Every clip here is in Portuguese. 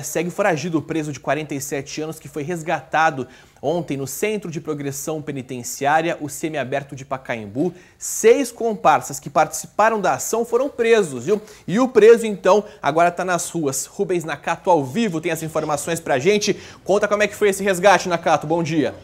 É, segue foragido o preso de 47 anos que foi resgatado ontem no Centro de Progressão Penitenciária, o semiaberto de Pacaembu. Seis comparsas que participaram da ação foram presos, viu? E o preso, então, agora está nas ruas. Rubens Nakato, ao vivo, tem as informações pra gente. Conta como é que foi esse resgate, Nakato. Bom dia.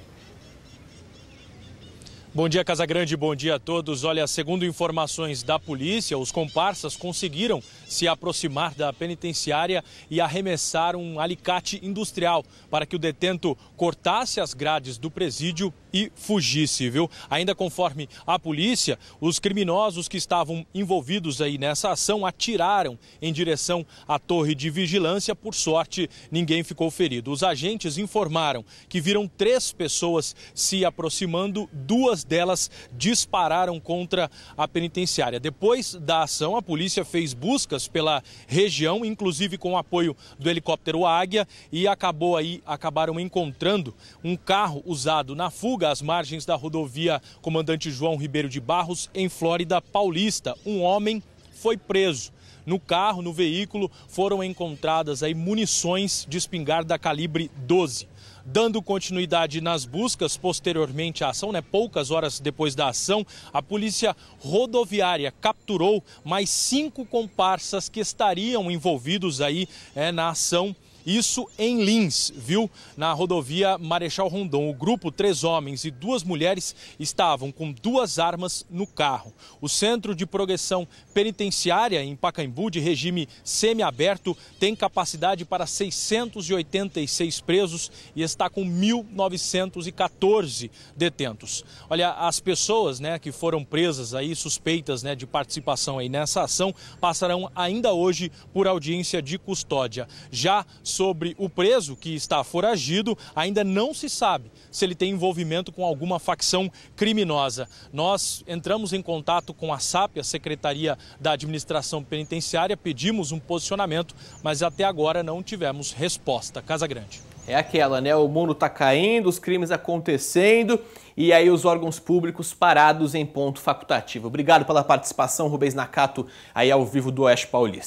Bom dia, Casagrande, bom dia a todos. Olha, segundo informações da polícia, os comparsas conseguiram se aproximar da penitenciária e arremessar um alicate industrial para que o detento cortasse as grades do presídio e fugisse, viu? Ainda conforme a polícia, os criminosos que estavam envolvidos aí nessa ação atiraram em direção à torre de vigilância. Por sorte, ninguém ficou ferido. Os agentes informaram que viram três pessoas se aproximando, duas delas dispararam contra a penitenciária. Depois da ação, a polícia fez buscas pela região, inclusive com o apoio do helicóptero Águia, e acabou aí acabaram encontrando um carro usado na fuga fuga às margens da rodovia Comandante João Ribeiro de Barros, em Flórida Paulista. Um homem foi preso. No carro, no veículo, foram encontradas aí munições de espingarda calibre 12. Dando continuidade nas buscas posteriormente à ação, né, poucas horas depois da ação, a polícia rodoviária capturou mais cinco comparsas que estariam envolvidos aí é, na ação isso em Lins, viu? Na rodovia Marechal Rondon. O grupo, três homens e duas mulheres, estavam com duas armas no carro. O Centro de Progressão Penitenciária em Pacaembu, de regime semiaberto, tem capacidade para 686 presos e está com 1.914 detentos. Olha, as pessoas né, que foram presas aí, suspeitas né, de participação aí nessa ação, passarão ainda hoje por audiência de custódia. Já sobre o preso que está foragido, ainda não se sabe se ele tem envolvimento com alguma facção criminosa. Nós entramos em contato com a SAP, a Secretaria da Administração Penitenciária, pedimos um posicionamento, mas até agora não tivemos resposta. Casa Grande. É aquela, né? O mundo está caindo, os crimes acontecendo e aí os órgãos públicos parados em ponto facultativo. Obrigado pela participação, Rubens Nakato, aí ao vivo do Oeste Paulista.